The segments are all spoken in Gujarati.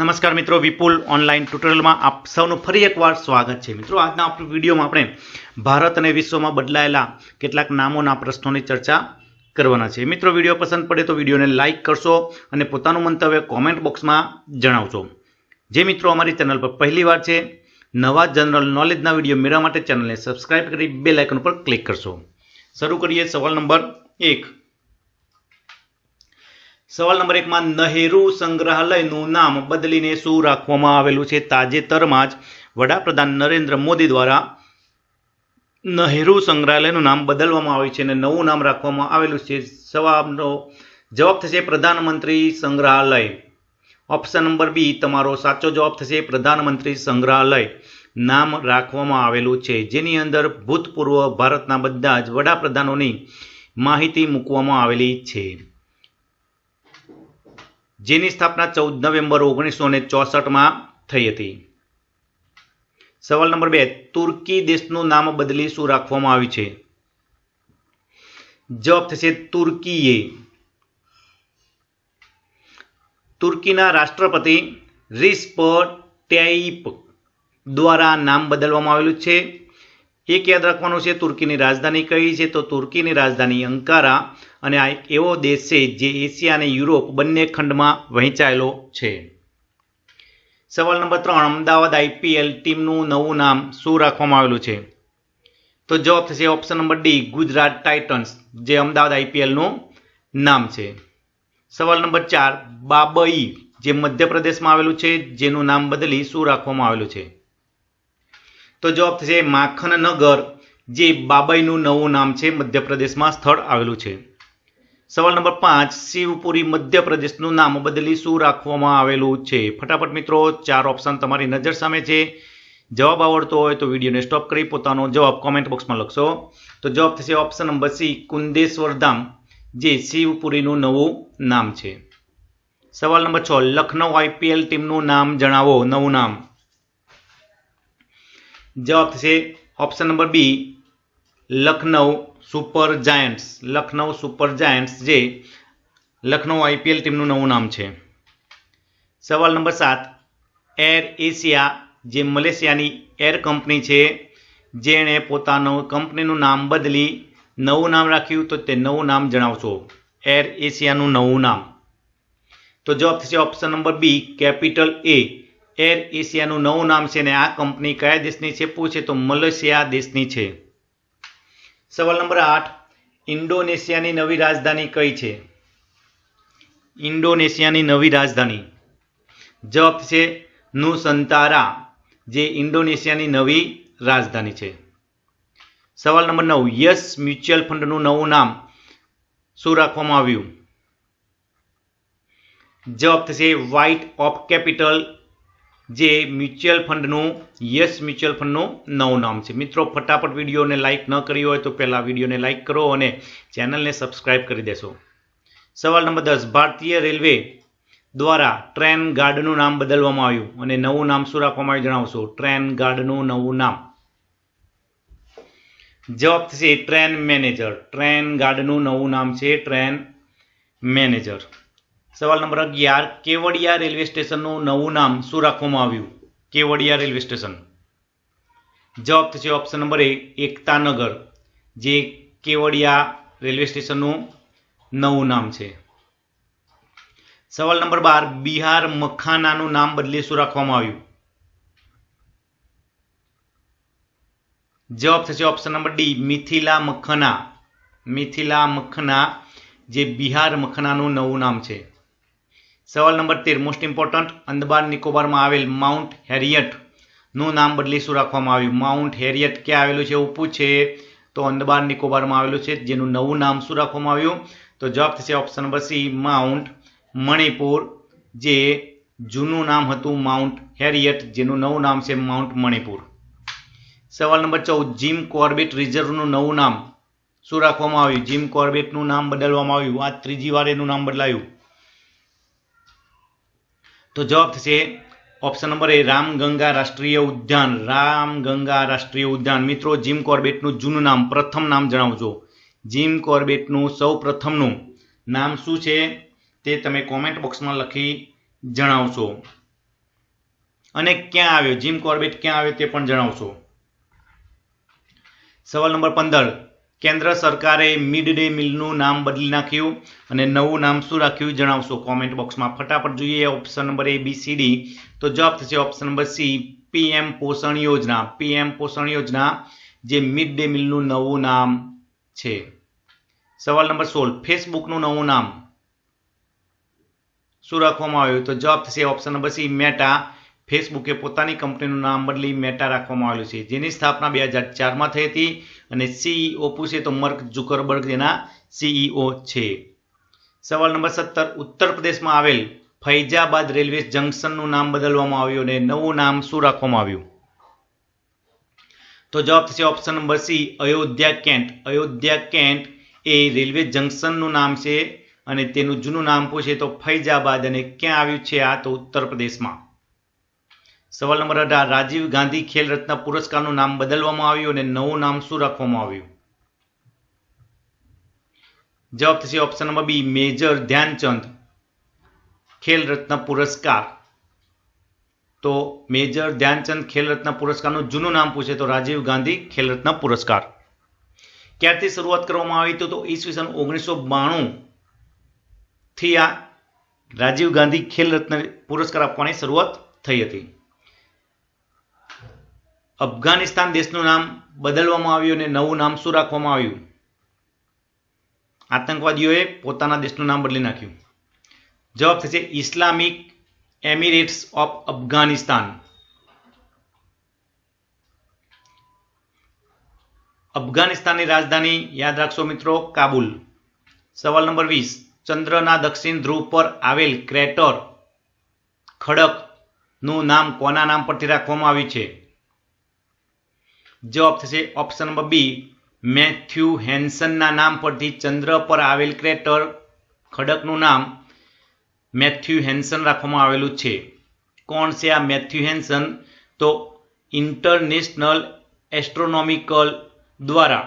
નમસ્કાર મિત્રો વિપુલ ઓનલાઈન ટ્યુટોરિયલમાં આપ સૌનું ફરી એકવાર સ્વાગત છે મિત્રો આજના આપણું વિડીયોમાં આપણે ભારત અને વિશ્વમાં બદલાયેલા કેટલાક નામોના પ્રશ્નોની ચર્ચા કરવાના છે મિત્રો વિડીયો પસંદ પડે તો વિડીયોને લાઇક કરશો અને પોતાનું મંતવ્ય કોમેન્ટ બોક્સમાં જણાવશો જે મિત્રો અમારી ચેનલ પર પહેલીવાર છે નવા જનરલ નોલેજના વિડીયો મેળવવા માટે ચેનલને સબસ્ક્રાઈબ કરી બે લાઇકન ઉપર ક્લિક કરશો શરૂ કરીએ સવાલ નંબર એક સવાલ નંબર એકમાં નહેરુ સંગ્રહાલયનું નામ બદલીને શું રાખવામાં આવેલું છે તાજેતરમાં જ વડાપ્રધાન નરેન્દ્ર મોદી દ્વારા નહેરુ સંગ્રહાલયનું નામ બદલવામાં આવ્યું છે અને નવું નામ રાખવામાં આવેલું છે સવાલનો જવાબ થશે પ્રધાનમંત્રી સંગ્રહાલય ઓપ્શન નંબર બી તમારો સાચો જવાબ થશે પ્રધાનમંત્રી સંગ્રહાલય નામ રાખવામાં આવેલું છે જેની અંદર ભૂતપૂર્વ ભારતના બધા જ વડાપ્રધાનોની માહિતી મૂકવામાં આવેલી છે જેની સ્થાપના ચૌદ નવેમ્બર ઓગણીસો ને ચોસઠમાં થઈ હતી સવાલ નંબર બે તુર્કી દેશનું નામ બદલી શું રાખવામાં આવ્યું છે જવાબ થશે તુર્કીએ તુર્કીના રાષ્ટ્રપતિ રિસ્પ ટેઇપ દ્વારા નામ બદલવામાં આવેલું છે એક યાદ રાખવાનું છે તુર્કીની રાજધાની કઈ છે તો તુર્કીની રાજધાની અંકારા અને આ એક એવો દેશ છે જે એશિયા અને યુરોપ બંને ખંડમાં વહેંચાયેલો છે સવાલ નંબર ત્રણ અમદાવાદ આઈપીએલ ટીમનું નવું નામ શું રાખવામાં આવેલું છે તો જવાબ થશે option number D Gujarat Titans જે અમદાવાદ આઈપીએલનું નામ છે સવાલ નંબર ચાર બાબઈ જે મધ્યપ્રદેશમાં આવેલું છે જેનું નામ બદલી શું રાખવામાં આવેલું છે તો જવાબ થશે માખનનગર જે બાબાઈનું નવું નામ છે મધ્યપ્રદેશમાં સ્થળ આવેલું છે સવાલ નંબર પાંચ શિવપુરી મધ્યપ્રદેશનું નામ બદલી શું રાખવામાં આવેલું છે ફટાફટ મિત્રો ચાર ઓપ્શન તમારી નજર સામે છે જવાબ આવડતો હોય તો વિડીયોને સ્ટોપ કરી પોતાનો જવાબ કોમેન્ટ બોક્સમાં લખશો તો જવાબ થશે option number C Kundeshwar Dham જે શિવપુરીનું નવું નામ છે સવાલ નંબર છ લખનઉ આઈપીએલ ટીમનું નામ જણાવો નવું નામ જવાબ થશે option number B Lucknow super giants Lucknow super giants જે લખનઉ આઈપીએલ ટીમનું નવું નામ છે સવાલ નંબર સાત એર એશિયા જે મલેશિયાની એર કંપની છે જેણે પોતાનું કંપનીનું નામ બદલી નવું નામ રાખ્યું તો તે નવું નામ જણાવશો એર એશિયાનું નવું નામ તો જવાબ થશે option number B capital A air એશિયાનું નવું નામ છે અને આ કંપની કયા દેશની છે પૂછે તો મલેશિયા દેશની છે સવાલ નંબર આઠ ઇન્ડોનેશિયાની નવી રાજધાની કઈ છે ઇન્ડોનેશિયાની નવી રાજધાની જવાબ છે નુસંતારા જે ઇન્ડોનેશિયાની નવી રાજધાની છે સવાલ નંબર નવ યસ મ્યુચ્યુઅલ ફંડનું નવું નામ શું રાખવામાં આવ્યું જવાબ થશે વ્હાઇટ ઓફ કેપિટલ જે મ્યુચ્યુઅલ ફંડનું યસ મ્યુચ્યુઅલ ફંડનું નવું નામ છે મિત્રો ફટાફટ વિડીયોને લાઇક ન કરી હોય તો પહેલાં વિડીયોને લાઇક કરો અને ચેનલને સબસ્ક્રાઈબ કરી દેશો સવાલ નંબર દસ ભારતીય રેલવે દ્વારા ટ્રેન ગાર્ડનું નામ બદલવામાં આવ્યું અને નવું નામ શું રાખવામાં આવ્યું જણાવશો ટ્રેન ગાર્ડનું નવું નામ જવાબ થશે ટ્રેન મેનેજર ટ્રેન ગાર્ડનું નવું નામ છે ટ્રેન મેનેજર સવાલ નંબર અગિયાર કેવડિયા રેલવે સ્ટેશનનું નવું નામ શું રાખવામાં આવ્યું કેવડિયા રેલવે સ્ટેશન જવાબ થશે ઓપ્શન નંબર એ એકતાનગર જે કેવડિયા રેલવે સ્ટેશનનું નવું નામ છે સવાલ નંબર બાર બિહાર મખાનાનું નામ બદલે શું રાખવામાં આવ્યું જવાબ થશે option number D Mithila makhana Mithila makhana જે બિહાર મખનાનું નવું નામ છે સવાલ નંબર તેર મોસ્ટ ઇમ્પોર્ટન્ટ અંદમાન નિકોબારમાં આવેલ માઉન્ટ હેરિયટનું નામ બદલી શું રાખવામાં આવ્યું માઉન્ટ હેરિયટ ક્યાં આવેલું છે એવું પૂછે તો અંદમાન નિકોબારમાં આવેલું છે જેનું નવું નામ શું રાખવામાં આવ્યું તો જવાબ થશે option number C mount Manipur જે જૂનું નામ હતું માઉન્ટ હેરિયટ જેનું નવું નામ છે માઉન્ટ મણિપુર સવાલ નંબર ચૌદ જીમ કોર્બેટ રિઝર્વનું નવું નામ શું રાખવામાં આવ્યું જીમ કોર્બેટનું નામ બદલવામાં આવ્યું આ ત્રીજી વાર એનું નામ બદલાયું તો જવાબ થશે ઓપ્શન નંબર એ રામગંગા રાષ્ટ્રીય ઉદ્યાન રામગંગા રાષ્ટ્રીય ઉદ્યાન મિત્રો જીમ કોર્બેટનું જૂનું નામ પ્રથમ નામ જણાવજો જીમ કોર્બેટનું સૌ પ્રથમનું નામ શું છે તે તમે કોમેન્ટ બોક્સમાં લખી જણાવશો અને ક્યાં આવ્યો જીમ કોર્બેટ ક્યાં આવ્યો તે પણ જણાવશો સવાલ નંબર પંદર કેન્દ્ર સરકારે મિડ ડે મિલનું નામ બદલી નાખ્યું અને નવું નામ શું રાખ્યું જણાવશો કોમેન્ટ બોક્સમાં ફટાફટ જોઈએ option number A B C D તો જવાબ થશે ઓપ્શન નંબર સી પીએમ પોષણ યોજના પીએમ પોષણ યોજના જે મિડ ડે મિલનું નવું નામ છે સવાલ નંબર સોળ ફેસબુકનું નવું નામ શું રાખવામાં આવ્યું તો જવાબ થશે ઓપ્શન નંબર સી મેટા ફેસબુકે પોતાની કંપનીનું નામ બદલી મેટા રાખવામાં આવ્યું છે જેની સ્થાપના બે હજાર ચારમાં થઈ હતી અને સીઈઓ e પૂછે તો મર્ક જુકરબર્ગ તેના સીઈઓ e છે સવાલ નંબર સત્તર ઉત્તર પ્રદેશમાં આવેલ ફૈજાબાદ રેલવે જંકશનનું નામ બદલવામાં આવ્યું અને નવું નામ શું રાખવામાં આવ્યું તો જવાબ થશે option number C Ayodhya cantt Ayodhya cantt એ રેલવે જંકશનનું નામ છે અને તેનું જૂનું નામ પૂછે તો ફૈજાબાદ અને ક્યાં આવ્યું છે આ તો ઉત્તર પ્રદેશમાં સવાલ નંબર અઢાર રાજીવ ગાંધી ખેલ રત્ન પુરસ્કારનું નામ બદલવામાં આવ્યું અને નવું નામ શું રાખવામાં આવ્યું જવાબ થશે option number B major Dhyan Chand Khel Ratna પુરસ્કાર તો મેજર ધ્યાનચંદ ખેલ રત્ન પુરસ્કારનું જૂનું નામ પૂછે તો રાજીવ ગાંધી ખેલ રત્ન પુરસ્કાર ક્યારથી શરૂઆત કરવામાં આવી તો ઈસવીસન ઓગણીસો બાણું થી આ રાજીવ ગાંધી ખેલ રત્ન પુરસ્કાર આપવાની શરૂઆત થઈ હતી અફઘાનિસ્તાન દેશનું નામ બદલવામાં આવ્યું અને નવું નામ શું રાખવામાં આવ્યું આતંકવાદીઓએ પોતાના દેશનું નામ બદલી નાખ્યું જવાબ થશે ઇસ્લામિક એમિરેટ્સ ઓફ અફઘાનિસ્તાન અફઘાનિસ્તાનની રાજધાની યાદ રાખશો મિત્રો કાબુલ સવાલ નંબર વીસ ચંદ્રના દક્ષિણ ધ્રુવ પર આવેલ ક્રેટર ખડકનું નામ કોના નામ પરથી રાખવામાં આવ્યું છે જવાબ થશે ઓપ્શન નંબર બી મેથ્યુ હેન્સનના નામ પરથી ચંદ્ર પર આવેલ ક્રેટર ખડકનું નામ મેથ્યુ હેન્સન રાખવામાં આવેલું છે કોણ છે આ મેથ્યુ હેન્સન તો ઇન્ટરનેશનલ એસ્ટ્રોનોમિકલ દ્વારા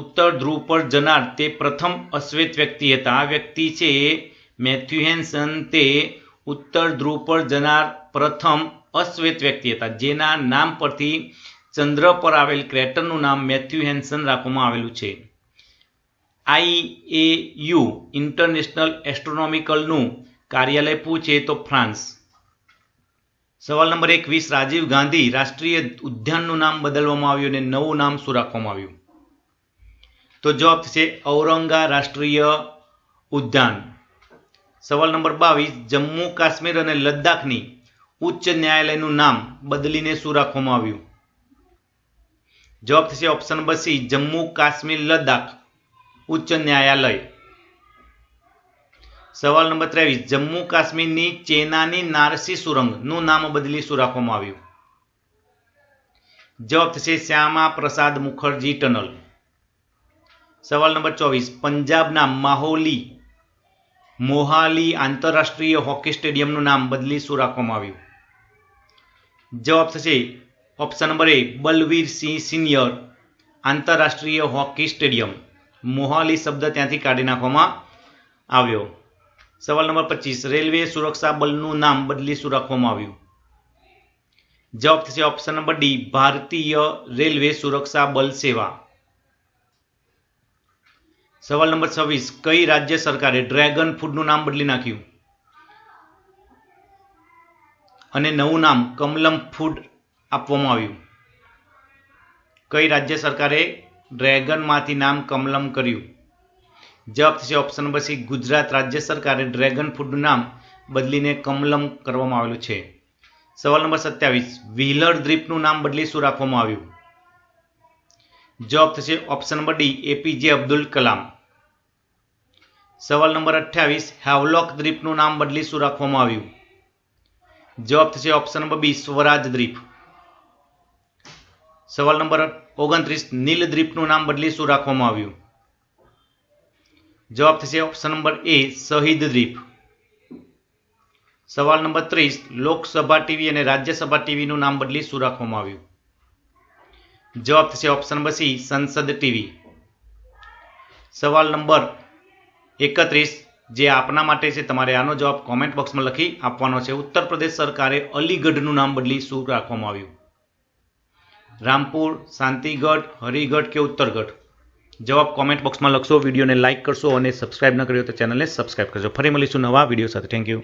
ઉત્તર ધ્રુવ પર જનાર તે પ્રથમ અશ્વેત વ્યક્તિ હતા આ વ્યક્તિ છે મેથ્યુ હેન્સન તે ઉત્તર ધ્રુવ પર જનાર પ્રથમ અશ્વેત વ્યક્તિ હતા જેના નામ પરથી ચંદ્ર પર આવેલ ક્રેટરનું નામ મેથ્યુ હેન્સન રાખવામાં આવેલું છે આઈ એ યુ ઇન્ટરનેશનલ એસ્ટ્રોનોમિકલનું કાર્યાલય પૂછે તો ફ્રાન્સ સવાલ નંબર એકવીસ રાજીવ ગાંધી રાષ્ટ્રીય ઉદ્યાનનું નામ બદલવામાં આવ્યું અને નવું નામ શું રાખવામાં આવ્યું તો જવાબ છે ઔરંગા રાષ્ટ્રીય ઉદ્યાન સવાલ નંબર બાવીસ જમ્મુ કાશ્મીર અને લદ્દાખની ઉચ્ચ ન્યાયાલયનું નામ બદલીને શું રાખવામાં આવ્યું જવાબ થશે option number C Jammu Kashmir Ladakh ઉચ્ચ ન્યાયાલય સવાલ નંબર ત્રેવીસ જમ્મુ કાશ્મીરની ચેનાની નારસી સુરંગનું નામ બદલી શું રાખવામાં આવ્યું જવાબ થશે શ્યામા પ્રસાદ મુખર્જી ટનલ સવાલ નંબર ચોવીસ પંજાબના માહોલી મોહાલી આંતરરાષ્ટ્રીય હોકી સ્ટેડિયમનું નામ બદલી શું રાખવામાં આવ્યું જવાબ થશે option number A Singh senior આંતરરાષ્ટ્રીય હોકી સ્ટેડિયમ મોહાલી શબ્દ ત્યાંથી કાઢી નાખવામાં આવ્યો સવાલ નંબર પચીસ રેલવે સુરક્ષા બલનું નામ બદલી શું રાખવામાં આવ્યું જવાબ થશે option number D Bharatiya railway Suraksha Bal સેવા સવાલ નંબર છવ્વીસ કઈ રાજ્ય સરકારે ડ્રેગન ફૂડનું નામ બદલી નાખ્યું અને નવું નામ કમલમ ફૂડ આપવામાં આવ્યું કઈ રાજ્ય સરકારે ડ્રેગનમાંથી નામ કમલમ કર્યું જવાબ થશે ઓપ્શન નંબર સી ગુજરાત રાજ્ય સરકારે ડ્રેગન ફૂડનું નામ બદલીને કમલમ કરવામાં આવેલું છે સવાલ નંબર સત્યાવીસ વ્હીલર દ્વીપનું નામ બદલી શું રાખવામાં આવ્યું જવાબ થશે option number D APJ Abdul Kalam સવાલ નંબર અઠ્યાવીસ હેવલોક દ્વીપનું નામ બદલી શું રાખવામાં આવ્યું જવાબ થશે ઓપ્શન નંબર બી સ્વરાજ દ્વીપ સવાલ નંબર ઓગણત્રીસ નીલદ્વીપનું નામ બદલી શું રાખવામાં આવ્યું જવાબ થશે ઓપ્શન નંબર એ શહીદ દ્વીપ સવાલ નંબર ત્રીસ લોકસભા ટીવી અને રાજ્યસભા ટીવીનું નામ બદલી શું રાખવામાં આવ્યું જવાબ થશે option number C Sansad TV સવાલ નંબર એકત્રીસ જે આપના માટે છે તમારે આનો જવાબ કોમેન્ટ બોક્સમાં લખી આપવાનો છે ઉત્તર પ્રદેશ સરકારે અલીગઢનું નામ બદલી શું રાખવામાં આવ્યું રામપુર શાંતિગઢ હરિગઢ કે ઉત્તરગઢ જવાબ કોમેન્ટ બોક્સમાં લખશો વિડીયોને લાઇક કરશો અને સબસ્ક્રાઇબ ન કર્યો તો ચેનલને સબસ્ક્રાઇબ કરશો ફરી મળીશું નવા વિડીયો સાથે થેન્ક યુ